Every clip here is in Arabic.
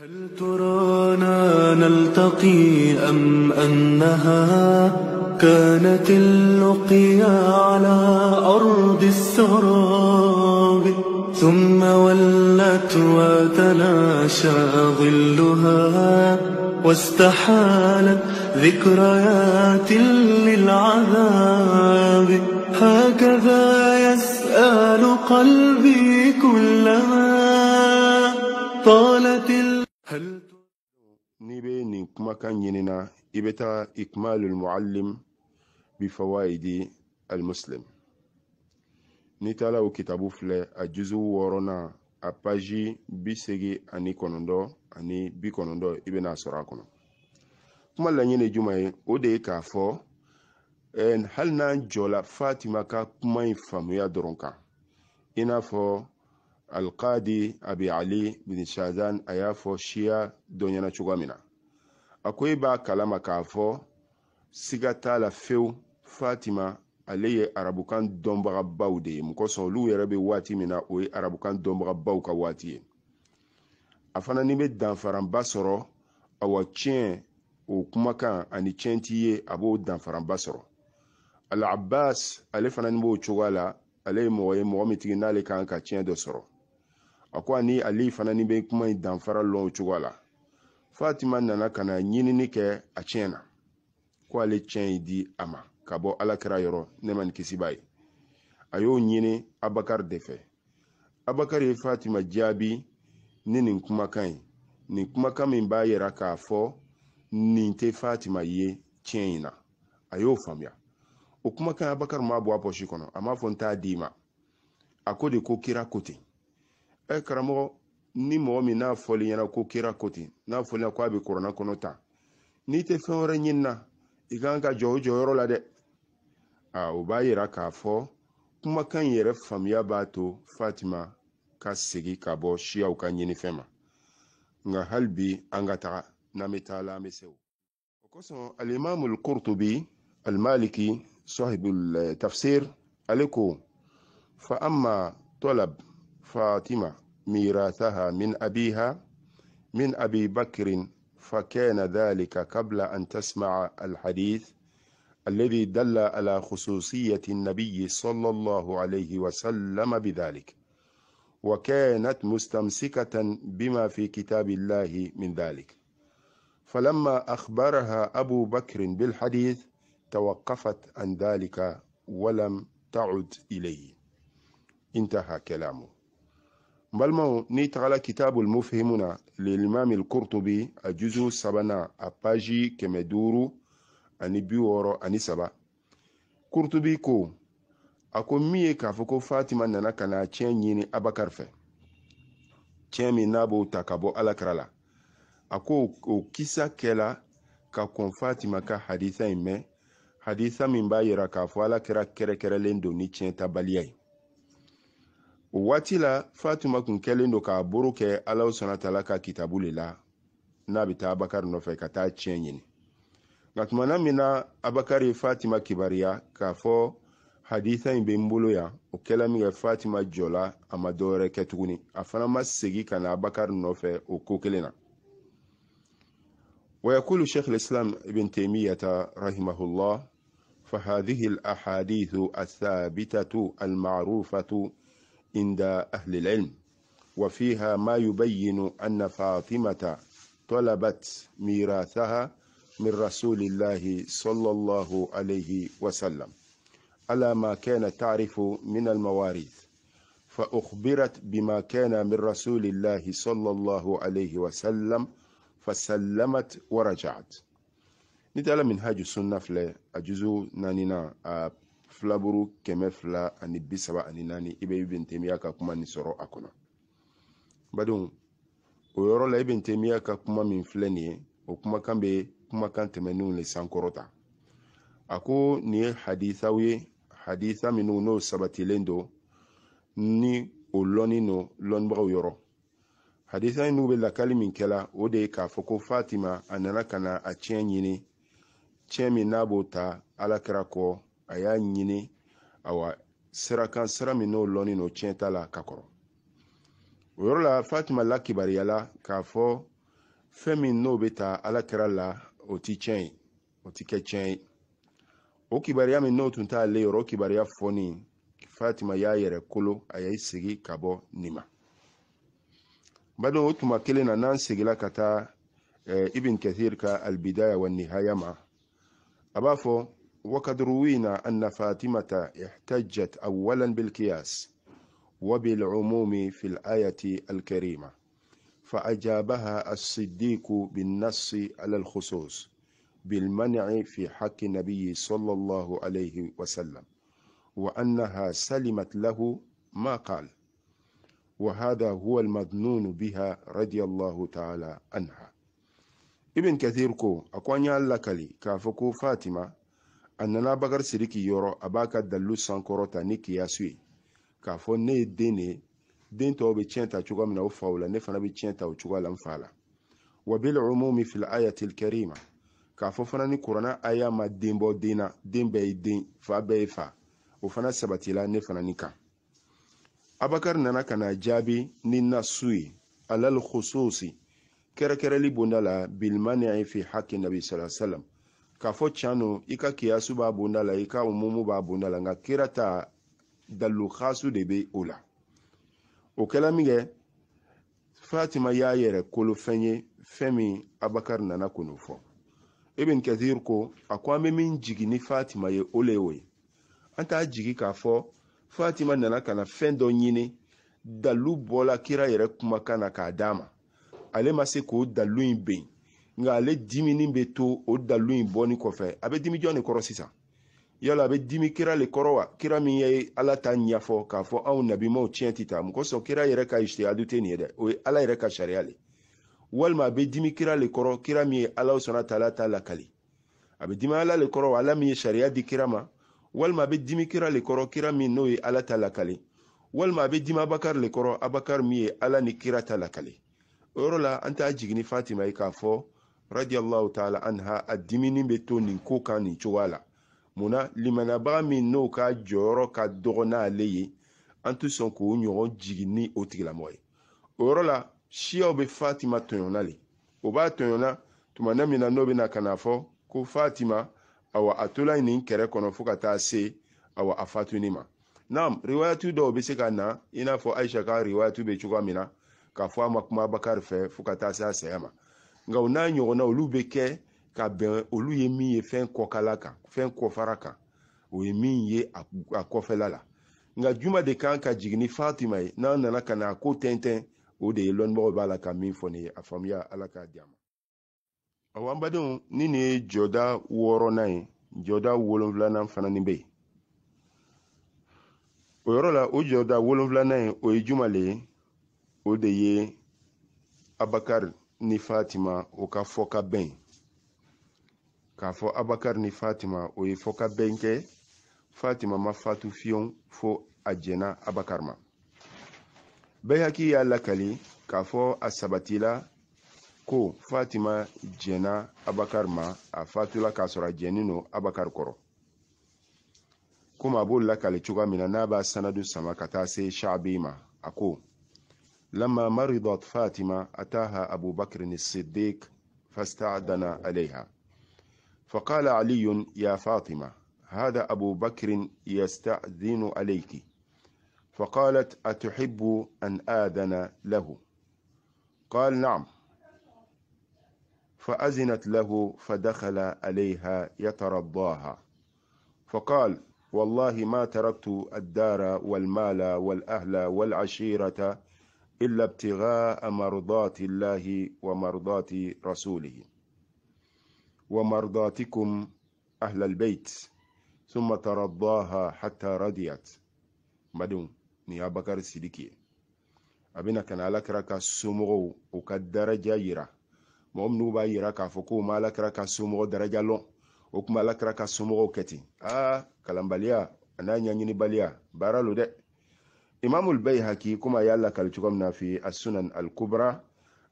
هل ترانا نلتقي أم أنها كانت اللقيا على أرض السراب ثم ولت وتلاشى ظلها واستحالت ذكريات للعذاب هكذا يسأل قلبي كلما طالت n'i be nin kumakan ɲinina i bɛ taa ikmalul muallim bi fawaidi almuslim n'i tala o kitabu filɛ a juzu wɔɔrɔnan a paji bi ani kɔnɔntɔn ani bi kɔnɔdɔ i bɛ n'a sɔrɔ a kɔnɔ kuma laɲini jumɛn ye o de ye k'a fɔ hali n'an jɔla fatima ka kuma in faamuya dɔrɔn kan i n'a fɔ alqadi abi ali bin shazan a y'a fɔ shiya dɔ ɲɛna cogoya min na a ko e b'a kalama k'a fɔ siga t'a la fewu fatima ale ye arabukan dɔnbagabaw de ye mɔgɔ olu yɛrɛ be waati min na o ye arabukan dɔnbagabaw ka waati ye a fana ni be danfaranba sɔrɔ awa tiɲɛ o kumakan ani tiɲɛ t'i ye a b'o danfaranba sɔrɔ alabas ale fana ni b'o cogoya la ale ye mɔgɔ ye mɔgɔ min tigi n'ale kan ka tiɲɛ dɔ sɔrɔ a ko ani ali fana ni bɛ kuma in danfara lɔn o cogoya la fatima nana ka na ɲinini kɛ a tiɲɛ na ko ale tiɲɛ ye di a ma ka bɔ alakira yɔrɔ ne ma ni kisi ye a y'o ɲini abakari de fɛ abakari ye fatima jaabi ni nin kumakan ye nin kumakan min b'a yira k'a fɔ nin tɛ fatima ye tiɲɛ in na a y'o faamuya o kumakan abakari m'a bɔ a pɔsi kɔnɔ a m'a fɔ n t'a d'i ma a ko de ko kira ko ten ɛ karamɔgɔ ni mɔgɔ min n'a fɔli ɲɛna ko kira ko ten n'a fɔlila ko a bɛ kuranna kɔnɔ ta n'i tɛ fɛn wɛrɛ ɲini na i kan ka jɔ o jɔyɔrɔ la dɛ a o b'a yira k'a fɔ kumakan in yɛrɛ faamuya b'a to fatima ka segin ka bɔ siyaw ka ɲinifɛn ma nka hali bi an ka taga n'an bɛ taa la an bɛ se o o kosɔn alimamul kurtubi almaliki sahibul eh, tafsir ale ko fa amma tolab fatima ميراثها من أبيها من أبي بكر فكان ذلك قبل أن تسمع الحديث الذي دل على خصوصية النبي صلى الله عليه وسلم بذلك وكانت مستمسكة بما في كتاب الله من ذلك فلما أخبرها أبو بكر بالحديث توقفت عن ذلك ولم تعد إليه انتهى كلامه balimaw n'i tagala kitabul mufhimu na lilimami lkurtubi a juzu sabana a paji kɛmɛ duuru ani bi wɔɔrɔ ani saba kurtubi ko a ko min ye k'a fɔ ko fatima nana ka na tiɲɛ ɲini abakar fɛ tiɲɛ min n'a b'o ta ka bɔ alakira la a ko o kisa kɛla ka kɔn fatima ka hadisa in mɛn hadisa min b'a yira k'a fɔ alakira kɛrɛkɛrɛlen don ni tiɲɛ tabaliya ye o waati la fatuma tun kɛlen do k'a boro kɛ alaw sɔnnatala ka kitabu le la n'a bɛ taa abakari nɔfɛ ka taa tiɲɛ ɲini nka tumana min na abakari ye fatima kibaruya k'a fɔ haditha in bɛ n bolo yan o kɛla min kɛ fatima jɔla a ma dɔwɛrɛ kɛ tuguni a fana ma segin ka na abakari nɔfɛ o ko kelen na ويقول شيخ الإسلام ابن تيمية رحمه الله فهذه الأحاديث الثابتة المعروفة عند أهل العلم وفيها ما يبين أن فاطمة طلبت ميراثها من رسول الله صلى الله عليه وسلم على ما كانت تعرف من المواريث فأخبرت بما كان من رسول الله صلى الله عليه وسلم فسلمت ورجعت نتعلم من هاجو سنة في الجزء نانينا آه، filaburu kɛmɛ fila ani bi saba ani naani i bɛ ibn temiya ka kuma nin sɔrɔ a kɔnɔ badenw o yɔrɔ la ibn temiya ka kuma min filɛ nin ye o kumakan bɛ kumakan tɛmɛnenw le sankɔrɔta a ko nin ye hadisaw ye hadisa minnu n'o sabatilen don ni o lɔni no lɔnibagaw yɔrɔ hadisa in n'u bɛ lakali min kɛla o de ye k'a fɔ ko fatima a nana ka na a tiɲɛ ɲini tiɲɛ min n'a b'o ta alakira kɔ a y'a ɲini awa sirakan sira min n'o lɔnnen no tiɲɛ t'a la ka kɔrɔ o yɔrɔ la fatima lakibariyala la k'a fɔ fɛn min n'o bɛ ta ala kɛra la o ti tiɲɛ ye o ti kɛ tiɲɛ ye o kibaruya min n'o tun t'ale yɔrɔ o kibaruya fɔni fatima y'a yɛrɛ kolo a y'i sigi ka bɔ nin ma badenw o tuma kelen na n'an seginna ka taa ibn kathir ka albidaya wa nihaya ma a b'a fɔ وقد روينا أن فاطمة احتجت أولا بالقياس وبالعموم في الآية الكريمة فأجابها الصديق بالنص على الخصوص بالمنع في حق النبي صلى الله عليه وسلم وأنها سلمت له ما قال وهذا هو المظنون بها رضي الله تعالى عنها ابن كثيركو ko a kwanya allakali kafa a nana bakari sidiki yɔrɔ a b'a ka dalilu sankɔrɔta ni kiyasu ye k'a fɔ ne ye den de ye den tɔw bɛ tiɲɛ ta cogoya min na o faw la ne fana bɛ tiɲɛ ta o cogoya la n fa la wa bil umumi fil ayatil karima k'a fɔ fana ni kuranna aya ma den bɔ den na den bɛɛ ye den fa bɛɛ ye fa o fana sabatila ne fana ni kan abakari nana ka na jaabi ni nasu ye alal khususi kɛrɛkɛrɛli bonda la bilmani'i fi haki nabi sallallahu alaihi wasallam k'a fɔ can no i ka kiyasu b'a bonda la i ka umumu b'a bonda la nka kira ta dalilu hasu de be o la o kɛla min kɛ fatima y'a yɛrɛ kolo fɛn ye fɛn min abakari nana ko n'o fɔ ibn kathir ko a ko an be min jigi ni fatima ye o le y'o ye an t'a jigi k'a fɔ fatima nana ka na fɛn dɔ ɲini dalu bɔla kira yɛrɛ kumakan na k'a d'a ma ale ma se k'o dalu in ben nka ale dimi nin bɛ to o dalu in bɔli kɔfɛ a bɛ dimi jɔn de kɔrɔ sisan yala a bɛ dimi kira le kɔrɔ wa kira min ye ala ta ɲɛfɔ k'a fɔ anw nabimaw tiɲɛ ti ta mɔgɔ sɔn kira yɛrɛ ka ishtihadu tɛ nin ye dɛ o ye ala yɛrɛ ka sariya le walima a bɛ dimi kira le kɔrɔ kira min ye alaw sɔnna taala t'a lakali a bɛ dimi ala le kɔrɔ wa ala min ye sariya di kira ma walima a bɛ dimi kira le kɔrɔ kira min n'o ye ala ta lakali walima a bɛ dimi abakari le kɔrɔ abakari min ye ala ni kira ta lakali o yɔrɔ la an t'a jigin ni fatima ye k'a fɔ radiyallahu ta'ala anha a dimini bɛ to nin ko kan nin cogoya la munna limanabaga min n'o ka jɔyɔrɔ ka dɔgɔ n'ale ye an tɛ sɔn k'o ɲɔgɔn jigin ni o tigilamɔgɔ ye o yɔrɔ la siyaw bɛ fatima tɔɲɔna le o b'a tɔɲɔna tuma na min na n'o bɛna ka na fɔ ko fatima awa a tola nin kɛrɛ kɔnɔ fɔɔ ka taa se awa a fatuni ma nam riwayatu dɔw be se ka na i n'a fɔ aisha ka riwayatu be cogoya min na k'a fɔ a ma kuma bakari fɛ fɔɔ ka taa se a saya ma nka o n'a ɲɔgɔnna olu bɛ kɛ ka bɛn olu ye min ye fɛn kɔkala kan fɛn kɔfara kan o ye min ye a kɔfɛla la nka juma de kan ka jigin ni fatima ye n'a nana ka na a ko tɛntɛn o de ye lɔnnibagaw b'a la ka min fɔ ne ye a faamuya ala k'a di a ma awɔ an badenw ni nin ye jɔda wɔɔrɔnan ye jɔda wolonfilanan fana ni bɛ yen o yɔrɔ la o jɔda wolonfilanan ye o ye juma le ye o de ye abakari ni fatima o ka fɔ ka bɛn k'a fɔ abakari ni fatima o ye fɔ ka bɛn kɛ fatima ma fatu fiyewu fo a jɛnna abakari ma bɛɛ hakili y'a lakali k'a fɔ a sabatila ko fatima jɛnna abakari ma a fatula k'a sɔrɔ a jɛnnin don abakari kɔrɔ komi a b'o lakali cogoya min na n'a b'a sanadu sama ka taa se shaabi ma a ko لما مرضت فاطمة أتاها أبو بكر الصديق فاستعدنا عليها فقال علي يا فاطمة هذا أبو بكر يستأذن عليك فقالت أتحب أن آذن له قال نعم فأزنت له فدخل عليها يترضاها فقال والله ما تركت الدار والمال والأهل والعشيرة illa ibtighaa mardati llahi wa mardati rasulihi wa mardatikum ahlal bait thumma taraddaha hatta radiyat madum ni abakar sidiki a bɛna ka alakira ka somɔgɔw u ka daraja yira mɔgɔ minnu b'a yira k'a fɔ k'u ma alakira ka somɔgɔ daraja lɔn o kuma alakira ka somɔgɔw kɛ ten ah, kalanbaliya a n'a ɲɛɲinibaliya baara lo dɛ imamu albayhaki kuma ya lakali cogo min na fi asunan alkubra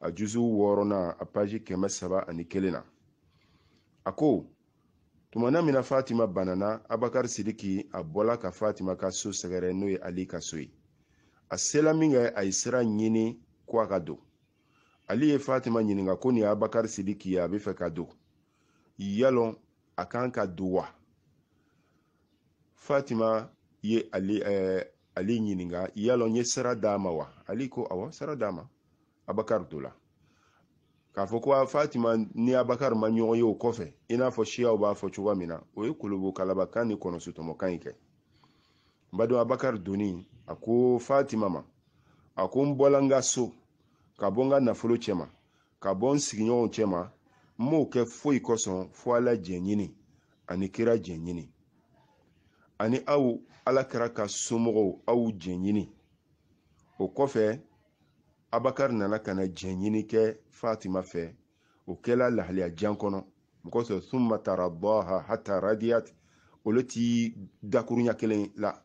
a juzu wɔɔrɔna a paji kɛmɛ saba ani kelen na a ko tumana mina fatima banana abakari sidiki a bɔla ka fatima ka so sɛgɛrɛ n'o ye ali ka so ye a sela min a ye sira ɲini ko a ka don ali ye fatima ɲininga ko nin ye abakari sidiki ye a be fɛ ka don yalɔn a kan ka don wa fatima ye ali eh, ali ɲininga yalɔ n ye sara d'a wa ale ko awɔ sara d'a ma abakari k'a fɔ ko fatima ni abakar ma ɲɔgɔn ye o kɔfɛ i n'a fɔ siyaw b'a fɔ cogoya min na o ye kolobo kalabakan ni kɔnɔsotɔmɔkan ɲi kɛ n badon abakari doni a ko fatima ma a ko n bɔla n ka so ka bɔ n ka nafolo cɛma ka bɔ n sigiɲɔgɔnw cɛma n m'o kɛ foyi kosɔn fɔ ala jɛn ɲini ani kira jɛn ɲini ani aw alakira ka somɔgɔw aw jɛɲini o kɔfɛ abakari nana ka na jɛɲini kɛ fatima fɛ o kɛla lahaliya jan kɔnɔ mɔgɔ sɔrɔ summa taradaha hata radiyat olu ti dakurunya kelen la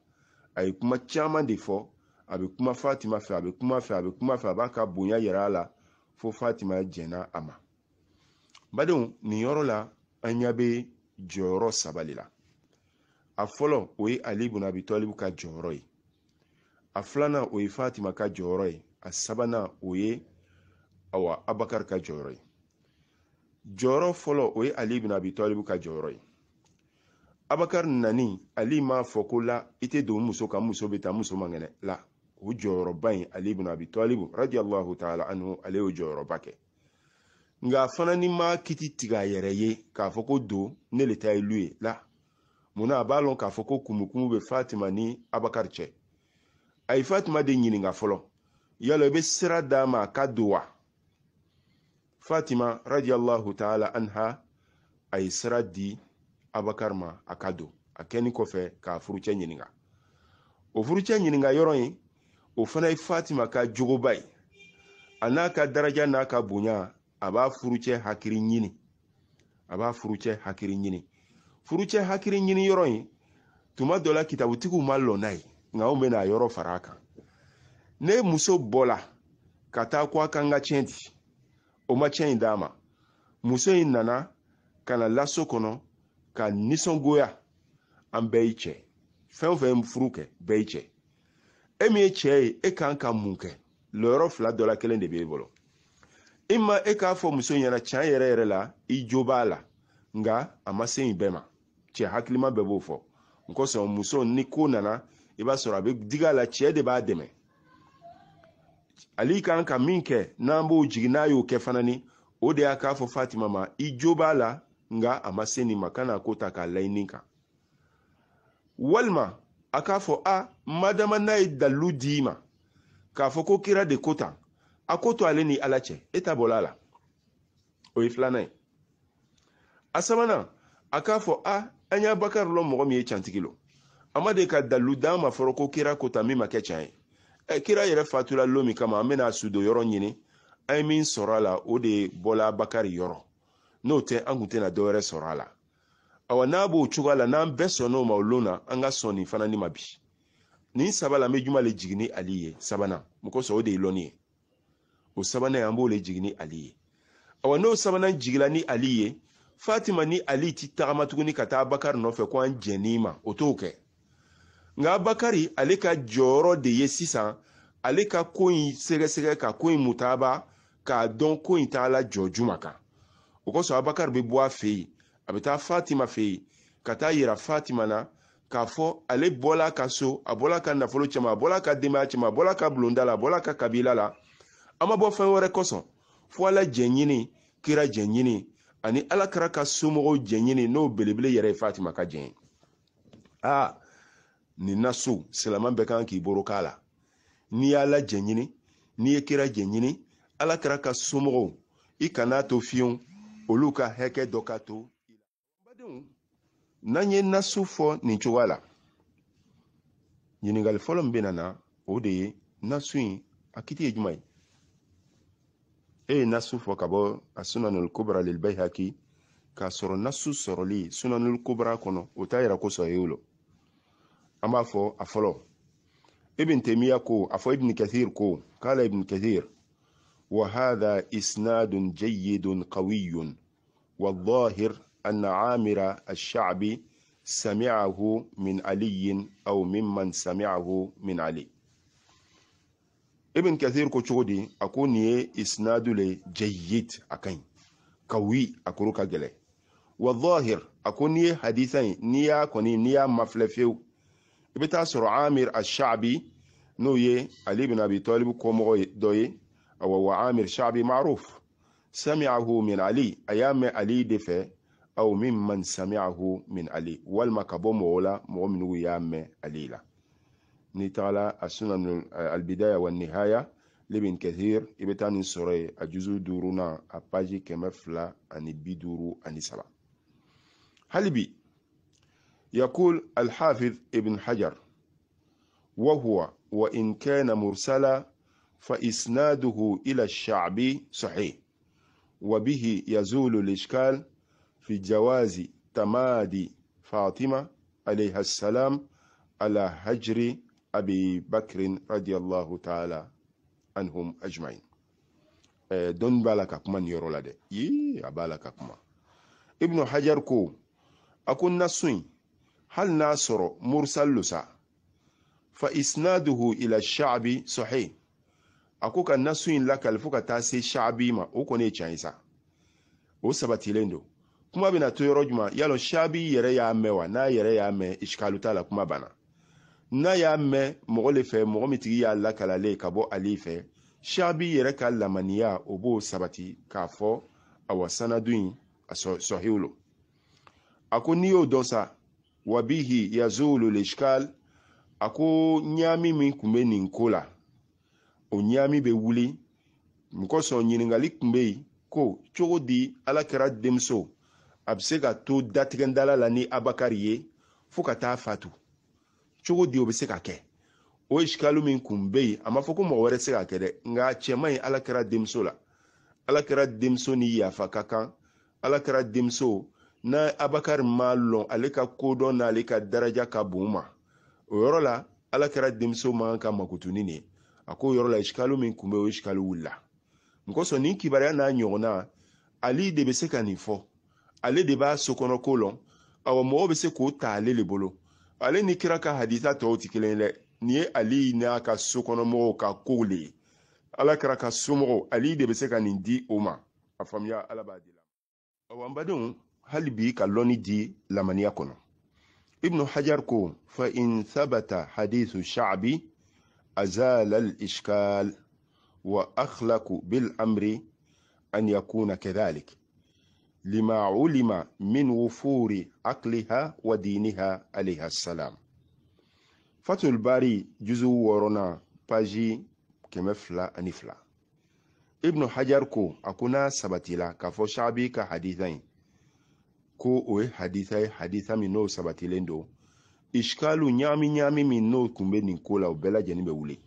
a ye kuma caman de fɔ a bɛ kuma fatima fɛ a bɛ kuma fɛ a bɛ kuma fɛ a b'a ka bonya yira a la fo fatima jɛnna a ma badenw nin yɔrɔ la an ɲa bɛ jɔyɔrɔ sabali la a fɔlɔ o ye ali bun tɔlibu ka jɔyɔrɔ ye a filanan o ye fatima ka jɔyɔrɔ ye a sabanan o ye awa abakari ka jɔyɔrɔ ye jɔyɔrɔ fɔlɔ o ye ali bin tɔlibu ka jɔyɔrɔ ye abakari nani ali m'a fɔ ko la i tɛ don muso kan muso bɛ taa muso man kɛnɛ la o jɔyɔrɔba in ali bin tɔlibu radiyallahu ta'ala anhu ale y'o jɔyɔrɔba kɛ nka a fana ni m'a kiti tigɛ a yɛrɛ ye k'a fɔ ko don ne le ta ye lu ye la munna a b'a lɔn k'a fɔ ko kumukumu bɛ fatima ni abakari cɛ a ye fatima de ɲininga fɔlɔ yala i bɛ sira d'a ma a ka don wa fatima radiyallahu ta'ala anha a ye sira di abakari ma a ka don a kɛni kɔfɛ k'a furucɛ ɲininga o furucɛ ɲininga yɔrɔ ye o fana ye fatima ka jogoba ye a n'a ka daraja n'a ka bonya a b'a furucɛ hakiri ɲini a b'a furucɛ hakiri ɲini furucɛ hakili ɲini yɔrɔ in tuma dɔ la kitabutigiw ma lɔ n'a ye nka anw bɛna a yɔrɔ fara a kan ne muso bɔla ka taa ko a ka n ka tiɲɛ di o ma tiɲɛ in d'a ma muso in nana ka na laso kɔnɔ ka nisɔngoya an bɛɛ y'i cɛ fɛn o fɛn furu kɛ bɛɛ y'i cɛ e min ye cɛ ye e kan ka mun kɛ lɔyɔrɔ fila dɔ la kelen de b'e bolo i ma e k'a fɔ muso ɲɛna tiɲɛ yɛrɛ yɛrɛ la i jo b'a la nka a ma se in bɛɛ ma cɛ hakilima bɛɛ b'o fɔ n kosɔn muso ni ko nana i b'a sɔrɔ a bɛ diga la cɛ de b'a dɛmɛ ale kan ka min kɛ n'an b'o jigin n'a y'o kɛ fana ni o de y'a k'a fɔ fatima ma i jo b'a la nga a ma se nin ma kana ko ta k'a laɲini kan walima a k'a fɔ a madama n'a ye dalilu d'i ma k'a fɔ ko kira de ko tan a ko to ale ni ala cɛ e ta bɔla a la o ye filanan ye a sabanan a k'a fɔ a an y'abakar lɔn mɔgɔ min ye cantigi lo a ma de ka dalilu d'an ma fɔlɔ ko kira ko ta min ma kɛ tiɲɛ ye ɛ kira yɛrɛ fatula lon min kama an bɛna sudo yɔrɔ ɲini an ye min sɔrɔ a la o de bɔla abakari yɔrɔ n'o tɛ an tun tɛna dɔwɛrɛ sɔrɔ a la awa n'a b'o cogoya la n'an bɛɛ sɔnn'o ma o lon na an ka sɔn nin fana ni ma bi nin saba la an bɛ juma le jigin ni ali ye sabanan o kosɔn o de ye lɔnni ye o sabanan an b'o le jigin ni ali ye awa n'o sabanan jiginna ni ali ye fatima ni ali ti tagama tuguni ka taa bakari nɔfɛ ko an jɛnni ma o t'o kɛ nka bakari ale ka jɔyɔrɔ de ye sisan ale ka ko in sɛgɛsɛgɛ ka ko in mutaaba k'a dɔn ko in t'a la jɔ juma kan o kosɔn abakari bɛ bɔ a fɛ yen a bɛ taa fatima fɛ yen ka taa yira fatima na k'a fɔ ale bɔla ka so a bɔla ka nafolo cɛma a bɔla ka denbaya cɛma a bɔla ka bulonda la a bɔla ka kabila la an ma bɔ fɛn wɛrɛ kosɔn fo ala jɛɲini kira jɛɲini ani alakira ka somɔgɔw jɛɲini n'o belebele yɛrɛ ye fatima ka jɛn a nin na so silaman bɛɛ kan k'i boro k'a la n'i y'a la n'i ye kira jɛɲini alakira ka somɔgɔw i kan'a to fiyewu olu ka hakɛ dɔ ka to badenw n'an ye naso fɔ nin cogoya la ɲininkali fɔlɔ min bɛna na o de ye naso in a kiti ye juman ye اي نسوف وكبو السنن الكبرى للبيهكي كسر نسو سرلي سنن الكبرى كونو وتايرا كوسو يولو اما فو افلو ابن تيميه كو افو ابن كثير كو قال ابن كثير وهذا اسناد جيد قوي والظاهر ان عامر الشعبي سمعه من علي او ممن سمعه من علي ibn kathir ko cogo di a ko nin ye isnadu le jayyid a kan kawi a kuru ka gɛlɛ wa zahir a ko n'i ye hadisa in n'i y'a kɔni n'i y'a mafilɛ fewu i bɛ taa sɔrɔ amir ashabi n'o ye ali bin abi talibu kɔmɔgɔ dɔ ye awa wa amir shabi maruf sami'ahu min ali a y'a mɛn ali de fɛ aw min man sami'ahu min ali walima ka bɔ mɔgɔ la mɔgɔ minnu y'a mɛn ali la نتالا السنن البداية والنهاية لابن كثير إبتان سوري أجزو دورونا أباجي كمفلا أن بيدورو أن سبا هلبي يقول الحافظ ابن حجر وهو وإن كان مرسلا فإسناده إلى الشعبي صحيح وبه يزول الإشكال في جواز تمادي فاطمة عليها السلام على هجر أبي بكر رضي الله تعالى عنهم أجمعين don b'a la ka kuma nin yɔrɔ la dɛ yi a b'a la ka kuma ibnu hajar ko a ko nasu in hali n'a sɔrɔ mursal lusa fa isnaduhu ila sha'bi sahih a ko ka nasu in lakali fo ka taa se sha'bi ma o kɔni ye tiɲɛ ye sa o sabatilen don kuma bɛna to yɔrɔ jumɛn yalɔ sha'bi yɛrɛ y'a mɛn wa n'a yɛrɛ y'a mɛn ishkalu t'a la kuma banna n'a y'a mɛn mɔgɔ le fɛ mɔgɔ min tigi y'a lakalalen ka bɔ ale fɛ shaabi yɛrɛ ka lamaniya o b'o sabati k'a fɔ awa sanadu in a sɔhiw lo a ko n'i y'o dɔn sa wa bihi yazulu lishkal a ko ɲaami min tun bɛ nin ko la o ɲaami bɛ wuli n kosɔn ɲininkali tun bɛ yen ko cogo di ala kɛra denmuso a bɛ se ka to datigɛdala la ni abakari ye fo ka taa fatu cogo di o bɛ se ka kɛ o isikali min kun bɛ yen a ma fɔ ko mɔgɔ wɛrɛ tɛ se ka kɛ dɛ nka cɛman in ala kɛra denmuso la ala kɛra denmuso ni yafa ka kan ala kɛra denmuso n'a abakari ma lɔn ale ka kodɔn n'ale ka daraja ka bon ma o yɔrɔ la ala kɛra denmuso man ka makotunin de ye a k'o yɔrɔ la isikalo min kun bɛ o isikalo wulila n kosɔn nin kibaruya n'a ɲɔgɔnna ale de bɛ se ka nin fɔ ale de b'a sokɔnɔko lɔn awɔ mɔgɔ bɛ se k'o ta ale de bolo ale ni kira ka hadisa tɔw tɛ kelen dɛ nin ye ali n'a ka sokɔnɔmɔgɔw ka kow le ye ala kira ka somɔgɔw ali de bɛ se ka nin di o ma a faamuya ala b'a di la ɔwɔ an badenw hali bi ka lɔnni di lamaniya kɔnɔ ibnu hajar ko fa in thabata hadithu shaabi azala al-ishkal wa akhlaku bil amri an yakuna kedhalik lima ulima min wufuri akliha wa diniha alayha salam fatul bari juzu wɔrɔna paji kɛmɛ fila ani fila ibnu hajar ko a ko n'a sabatila k'a fɔ shaabi ka hadisa ye ko o ye haditha ye min n'o sabatilen do ishkalu ɲaami ɲaami min n'o tun be nin ko la o bɛɛ lajɛnin bɛ wule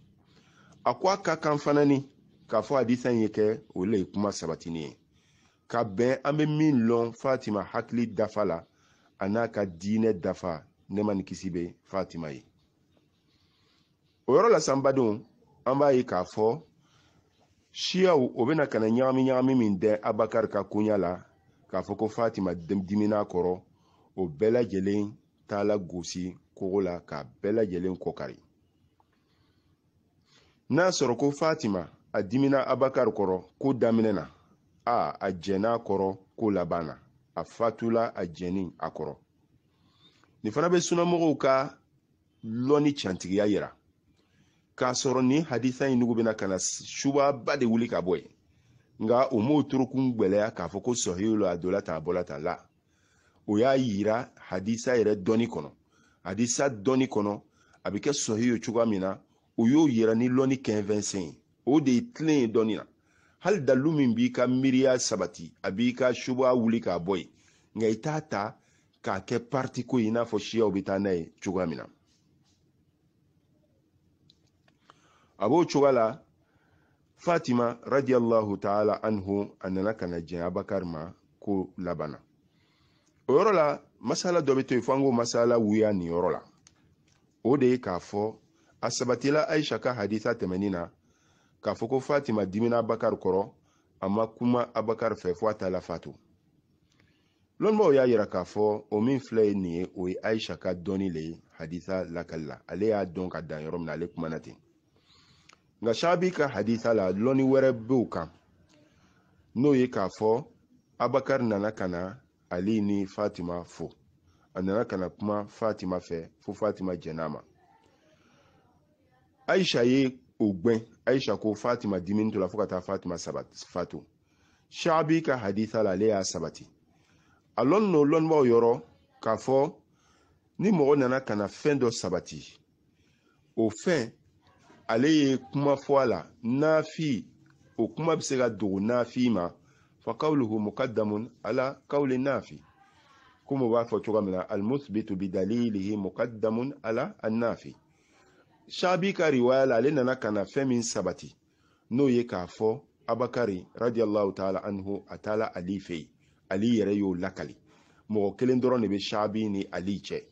a ko a ka kan fana ni k'a fɔ hadisa in ye kɛ o le ye kuma sabatini ye ka bɛn an bɛ min lɔn fatima hakili dafa la a n'a ka diinɛ dafa nɛma ni kisi bɛ fatima ye o yɔrɔ la san badenw an b'a ye k'a fɔ siyaw o bɛna ka na ɲagami ɲagami min tɛ abakari ka koɲa la k'a fɔ ko fatima dimin'a kɔrɔ o bɛɛ lajɛlen taala gosi kogo la k'a bɛɛ lajɛlen kɔkari n'a sɔrɔ ko fatima a dimina abakari kɔrɔ ko daminɛ na a a jɛn'a kɔrɔ ko labanna a fatula a jɛni a kɔrɔ nin fana bɛ sunamɔgɔw ka lɔni cantigiya yira k'a sɔrɔ nin hadisa in nugu bɛna ka na subaba de wuli ka bɔ yen nka o m'o torokun gbɛlɛya k'a fɔ ko sɔhiyu la a dola tan a bɔla tan la o y'a yira hadisa yɛrɛ dɔɔni kɔnɔ hadisa dɔɔni kɔnɔ a bɛ kɛ sɔhiyu cogoya min na o y'o yira ni lɔni kɛnfɛnsɛn ye o de ye tilen ye dɔɔni na hali dalu min b'i ka miiriya sabati a b'i ka suba wuli k'a bɔ yen nka i t'a ta k'a kɛ ye i n'a fɔ siyaw bɛ taa n'a ye cogoya min na a b'o cogoya la fatima radiyallahu ta'ala anhu a nana ka na jɛn abakari ma ko labana o yɔrɔ la masala dɔ bɛ to yen fo masala wuya ni yɔrɔ la o de ye k'a fɔ a sabatila ayisa ka hadisa tɛmɛnin na k'a fɔ ko fatima dimina abakari kɔrɔ a ma kuma abakari fɛ fɔ a ta la fato lɔnnibaw y'a yira k'a fɔ o min filɛ ye nin ye o ye ayisa ka dɔɔni le ye hadisa lakali la ale y'a dɔn ka dan yɔrɔ min na ale kumana ten nka shaabi ka hadisa la lɔnni wɛrɛ b'o kan n'o ye k'a fɔ abakari nana ka na ali ni fatima fo a nana ka na kuma fatima fɛ fo fatima jɛn'a ma ayisa ye o gwɛn aisha ko fatima dimi tola fɔɔ ka taa fatima fato shaabi ka haditha la ale y'a sabati a lɔnni n'o lɔnnibaw yɔrɔ k'a fɔ ni mɔgɔ nana ka na fɛn dɔ sabati o fɛn ale ye kuma fɔ a la naafi o kuma bɛ se ka dogo naafi ma fa kawluhu mukaddamun ala kawli naafi komi u b'a fɔ cogoya min na almuthbitu bidalilihi mukaddamun ala annaafi shabi ka riwaya la ale nana ka na fɛn min sabati n'o ye k'a fɔ abakari radiyallahu ta'ala anhu a taala ali fɛ yen ali yɛrɛ y'o lakali mɔgɔ kelen dɔrɔn de bɛ shabi ni ali cɛ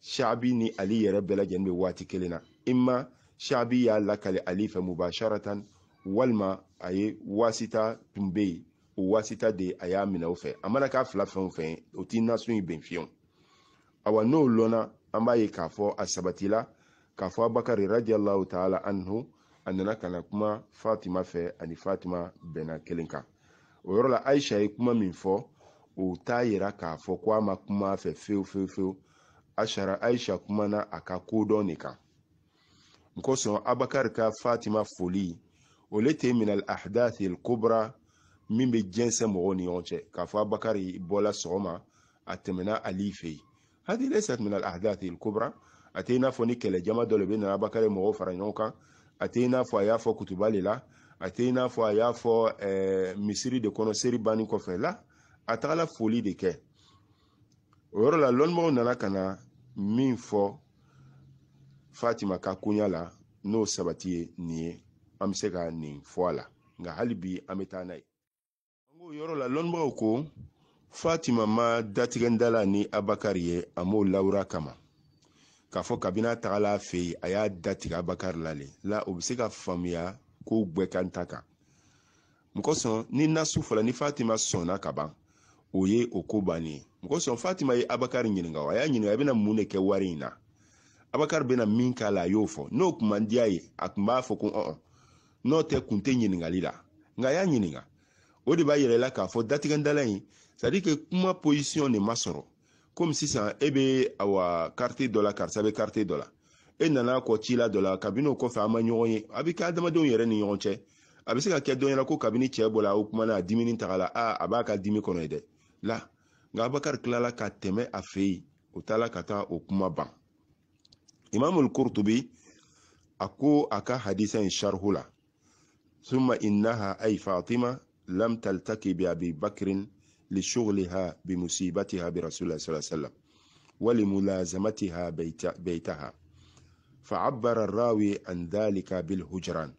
shabi ni ali yɛrɛ bɛɛ lajɛlen bɛ waati kelen na imma shabi y'a lakali ali fɛ mubasharatan walima a ye wasita tun bɛ yen o wasita de a y'a minɛ o fɛ a mana k'a fila fɛn o fɛn o t'i nasun in bɛn fiyewu awa n'o lɔnna an b'a ye k'a fɔ a sabatila k'a fɔ abakari radiallahu taala anhu a nana ka na kuma fatima fɛ ani fatima bɛnna kelen kan o yɔrɔ la ayisa ye kuma min fɔ o t'a yira k'a fɔ ko a ma kuma a fɛ fewu fewu fewu asara ayisa kumana a ka kodɔn de kan n kosɔn abakari ka fatima foli o le tɛ minal ahdathi kobra min bɛ jɛnsɛn mɔgɔw ni ɲɔgɔn cɛ k'a fɔ abakari bɔla sɔgɔma a tɛmɛna ali fɛ yen hadi laysat minal ahdathi kobra a tɛ i n'a fɔ ni kɛlɛ jama dɔ le be nana bakari mɔgɔw fara ɲɔgɔn kan a tɛ i n'a fɔ a y'a fɔ kutuba le la a tɛ i n'a fɔ a y'a fɔ ɛɛ misiri de kɔnɔ seri banni kɔfɛ la a tagala foli de kɛ o yɔrɔ la lɔnnibaw nana ka na min fɔ fatima ka koɲa la n'o sabati ye nin ye an bɛ se ka nin fɔ a la nka hali bi an bɛ taa n'a ye an k'o yɔrɔ la lɔnnibagaw ko fatima ma datigɛdala ni abakari ye a m'o lawura kama k'a fɔ kabini a tagala a fɛ yen a y'a da tigɛ abakari la le la o bɛ se ka faamuya kow bɛɛ kan ta kan mɔgɔ sɔn ni nasu fɔla ni fatima sɔnna ka ban o ye o ko bannen ye mɔgɔ sɔn fatima ye abakari ɲininka a y'a ɲininka i bɛna mun de kɛ wari in na abakari bɛna min k'a la a y'o fɔ n'o kun man diya ye a tun b'a fɔ ko ɔn n'o tɛ kun tɛ ɲininkali la nka a y'a ɲininka o de b'a yɛrɛ la k'a fɔ datigɛdala in c'est à dire que kuma position de ma sɔrɔ komi sisan eh e be awa karite dɔ la karisa be karite dɔ la e nana kɔ cila dɔ la kabini o kɔfɛ an ma ɲɔgɔn ye a be kɛ adamadenw yɛrɛ ni ɲɔgɔn cɛ a be se ka kɛ dɔnyɛra ko kabini cɛɛ bɔla o kumana a dimini taga la a a b'a ka dimi kɔnɔ ye dɛ la nka abakari kilala ka tɛmɛ a fɛ yen o taala ka taa o kuma ban imamul kurtubi a ko a ka hadisa in sharhu la summa innaha ay fatima lam taltaki bi abi bakrin لشغلها بمصيبتها برسول الله صلى الله عليه وسلم ولملازمتها بيت بيتها فعبر الراوي عن ذلك بالهجران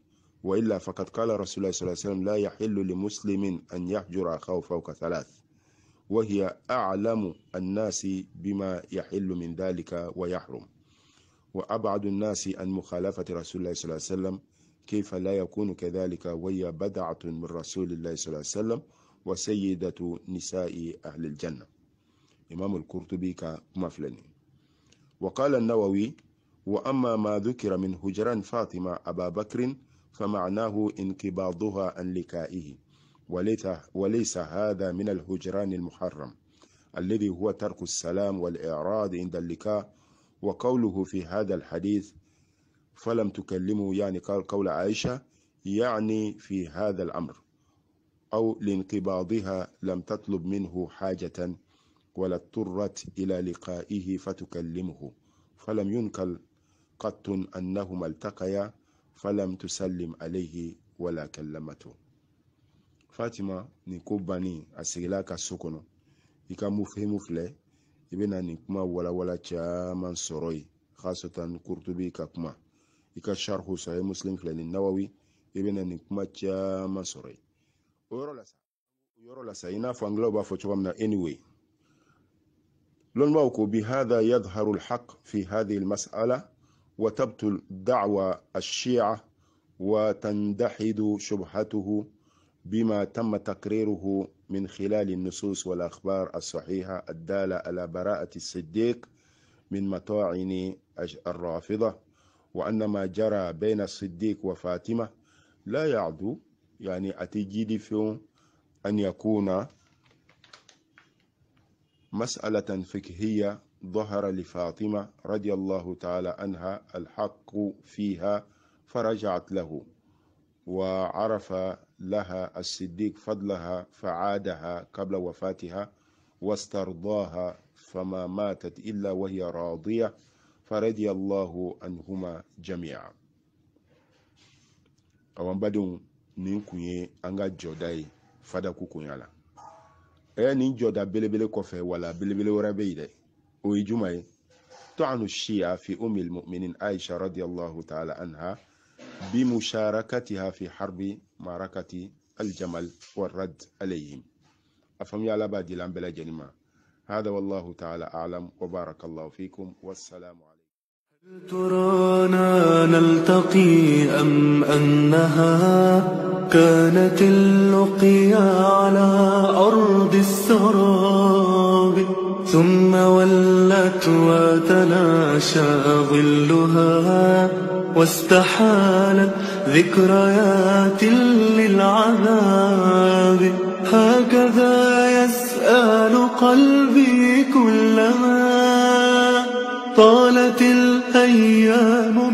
وإلا فقد قال رسول الله صلى الله عليه وسلم لا يحل لمسلم أن يهجر أخاه فوق ثلاث وهي أعلم الناس بما يحل من ذلك ويحرم وأبعد الناس عن مخالفة رسول الله صلى الله عليه وسلم كيف لا يكون كذلك وهي بدعة من رسول الله صلى الله عليه وسلم وسيدة نساء أهل الجنة إمام القرطبي كما وقال النووي وأما ما ذكر من هجران فاطمة أبا بكر فمعناه انقباضها عن لكائه وليس هذا من الهجران المحرم الذي هو ترك السلام والإعراض عند اللقاء وقوله في هذا الحديث فلم تكلمه يعني قال قول عائشة يعني في هذا الأمر أو لانقباضها لم تطلب منه حاجة ولا اضطرت إلى لقائه فتكلمه فلم ينقل قط أنهما التقيا فلم تسلم عليه ولا كلمته فاطمة نكوباني أسيلاك السكن إكا مفهم فلي يبنى نكما ولا ولا تشامن سروي خاصة كرتبي كاكما إكا شرح سوي مسلم فلي النووي يبنى نكما تشامن سروي o yɔrɔ la بهذا يظهر الحق في هذه المسألة وتبطل دعوى الشيعة وتندحد شبهته بما تم تقريره من خلال النصوص والأخبار الصحيحة الدالة على براءة الصديق من مطاعن الرافضة وأن ما جرى بين الصديق وفاطمة لا يعدو يعني أتجد في أن يكون مسألة فقهية ظهر لفاطمة رضي الله تعالى عنها الحق فيها فرجعت له وعرف لها الصديق فضلها فعادها قبل وفاتها واسترضاها فما ماتت إلا وهي راضية فرضي الله عنهما جميعا أوان بدون nin kun ye an ka jɔda ye fadaku konya la ɛ nin jɔda belebele kɔfɛ wala belebele wɛrɛ bɛ yen dɛ o ye juma ye tɔɔnu shiya fi umil mu'minin aisha radiyallahu ta'ala anha bi fi harbi marakati aljamal warrad alayhim a faamuya ala b'a dila an bɛɛ ma hada wallahu ta'ala alam wa barakallahu fikum wassalamu ترانا نلتقي أم أنها كانت اللقيا على أرض السراب ثم ولت وتلاشى ظلها واستحالت ذكريات للعذاب هكذا يسأل قلبي كلما طالت الأيام